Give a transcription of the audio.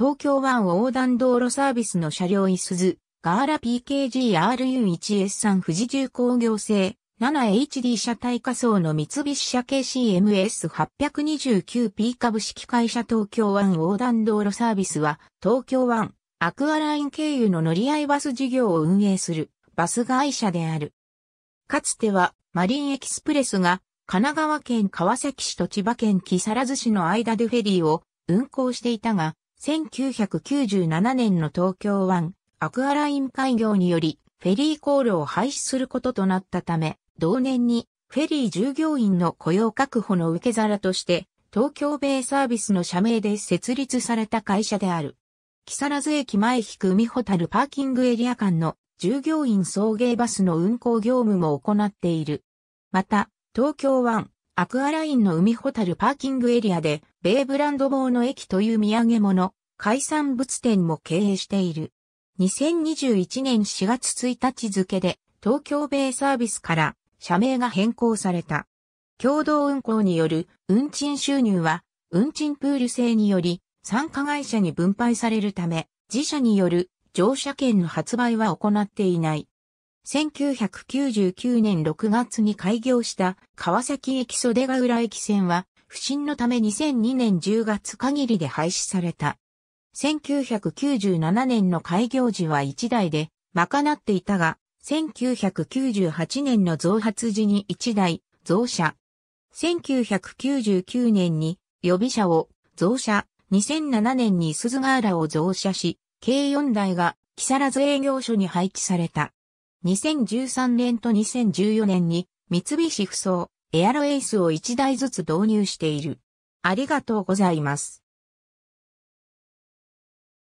東京湾横断道路サービスの車両いすず、ガーラ PKGRU1S3 富士重工業製 7HD 車体仮想の三菱車系 CMS829P 株式会社東京湾横断道路サービスは東京湾アクアライン経由の乗り合いバス事業を運営するバス会社である。かつてはマリンエキスプレスが神奈川県川崎市と千葉県木更津市の間でフェリーを運行していたが1997年の東京湾アクアライン開業によりフェリー航路を廃止することとなったため、同年にフェリー従業員の雇用確保の受け皿として、東京ベイサービスの社名で設立された会社である。木更津駅前引く海ホタルパーキングエリア間の従業員送迎バスの運行業務も行っている。また、東京湾アクアラインの海ホタルパーキングエリアで、米ブランド棒の駅という土産物、海産物店も経営している。2021年4月1日付で、東京米サービスから社名が変更された。共同運行による運賃収入は、運賃プール制により、参加会社に分配されるため、自社による乗車券の発売は行っていない。1999年6月に開業した川崎駅袖ヶ浦駅線は不振のため2002年10月限りで廃止された。1997年の開業時は1台で賄っていたが、1998年の増発時に1台増車。1999年に予備車を増車、2007年に鈴ヶ浦を増車し、計4台が木更津営業所に配置された。2013年と2014年に三菱不走、エアロエイスを1台ずつ導入している。ありがとうございます。